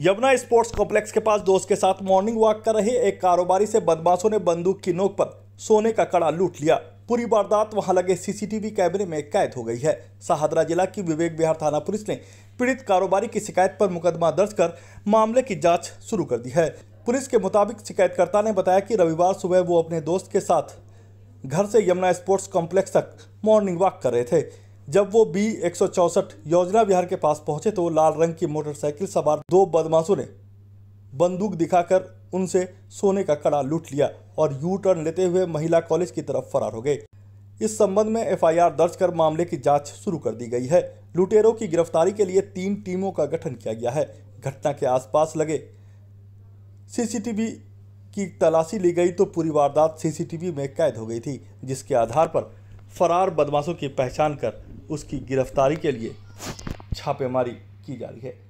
Yamuna sports complex के पास दोस्त के साथ मॉर्निंग वॉक कर रहे एक कारोबारी से बदमाशों ने बंदूक की नोक पर सोने का कड़ा लूट लिया पूरी वारदात वहां लगे सीसीटीवी कैमरे में कैद हो गई है सहादरा जिला की विवेक बिहार थाना पुलिस ने पीड़ित कारोबारी की शिकायत पर मुकदमा दर्ज कर मामले की जांच शुरू कर दी है पुलिस के मुताबिक शिकायतकर्ता ने बताया कि रविवार सुबह वो अपने दोस्त के साथ घर से यमुना स्पोर्ट्स कॉम्प्लेक्स तक मॉर्निंग वॉक कर रहे थे जब वो बी एक योजना विहार के पास पहुंचे तो लाल रंग की मोटरसाइकिल सवार दो बदमाशों ने बंदूक दिखाकर उनसे सोने का कड़ा लूट लिया और यू टर्न लेते हुए महिला कॉलेज की तरफ फरार हो गए इस संबंध में एफआईआर दर्ज कर मामले की जांच शुरू कर दी गई है लुटेरों की गिरफ्तारी के लिए तीन टीमों का गठन किया गया है घटना के आसपास लगे सीसीटीवी की तलाशी ली गई तो पूरी वारदात सीसीटीवी में कैद हो गई थी जिसके आधार पर फरार बदमाशों की पहचान कर उसकी गिरफ्तारी के लिए छापेमारी की जा रही है